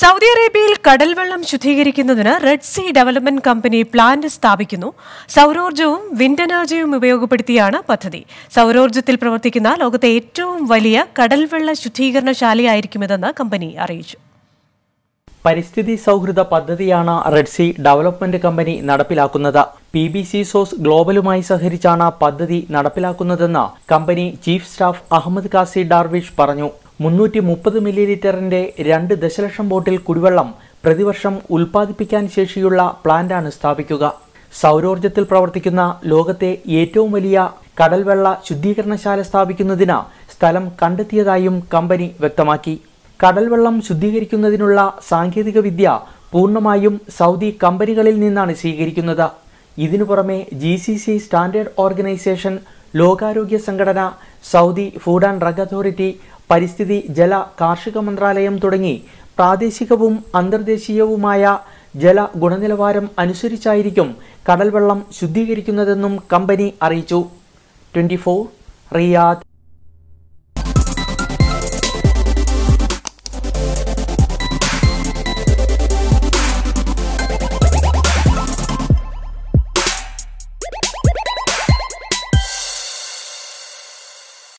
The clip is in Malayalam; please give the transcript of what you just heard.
സൗദി അറേബ്യയിൽ കടൽവെള്ളം ശുദ്ധീകരിക്കുന്നതിന് red sea development company plant സ്ഥാപിക്കുന്നു സൗരോർജ്ജവും വിൻഡ് എനർജിയും ഉപയോഗപ്പെടുത്തിയാണ് പദ്ധതി സൗരോർജ്ജത്തിൽ പ്രവർത്തിക്കുന്ന ലോകത്തെ ഏറ്റവും വലിയ കടൽവെള്ള ശുദ്ധീകരണശാലയായിരിക്കുമെന്ന് കമ്പനി അറിയിച്ചു പരിസ്ഥിതി സൗഹൃദ പദ്ധതിയാണ് റെഡ് സി ഡെവലപ്മെന്റ് കമ്പനി നടപ്പിലാക്കുന്നത് പി ബി സി സോസ് ഗ്ലോബലുമായി സഹകരിച്ചാണ് പദ്ധതി നടപ്പിലാക്കുന്നതെന്ന് company chief staff Ahmed Qazi Darwish പറഞ്ഞു മുന്നൂറ്റി മുപ്പത് മില്ലി ലിറ്ററിന്റെ രണ്ട് ദശലക്ഷം ബോട്ടിൽ കുടിവെള്ളം പ്രതിവർഷം ഉൽപ്പാദിപ്പിക്കാൻ ശേഷിയുള്ള പ്ലാന്റാണ് സ്ഥാപിക്കുക സൗരോർജ്ജത്തിൽ പ്രവർത്തിക്കുന്ന ലോകത്തെ ഏറ്റവും വലിയ കടൽവെള്ള ശുദ്ധീകരണശാല സ്ഥാപിക്കുന്നതിന് സ്ഥലം കണ്ടെത്തിയതായും കമ്പനി വ്യക്തമാക്കി കടൽവെള്ളം ശുദ്ധീകരിക്കുന്നതിനുള്ള സാങ്കേതിക വിദ്യ പൂർണ്ണമായും സൗദി കമ്പനികളിൽ നിന്നാണ് സ്വീകരിക്കുന്നത് ഇതിനു പുറമെ G C C standard organisation ലോകാരോഗ്യ സംഘടന Saudi food and drug authority പരിസ്ഥിതി ജല കാർഷിക മന്ത്രാലയം തുടങ്ങി പ്രാദേശികവും അന്തർദേശീയവുമായ ജല ഗുണനിലവാരം അനുസരിച്ചായിരിക്കും കടൽവെള്ളം ശുദ്ധീകരിക്കുന്നതെന്നും കമ്പനി അറിയിച്ചു ഫോർ റിയാദ്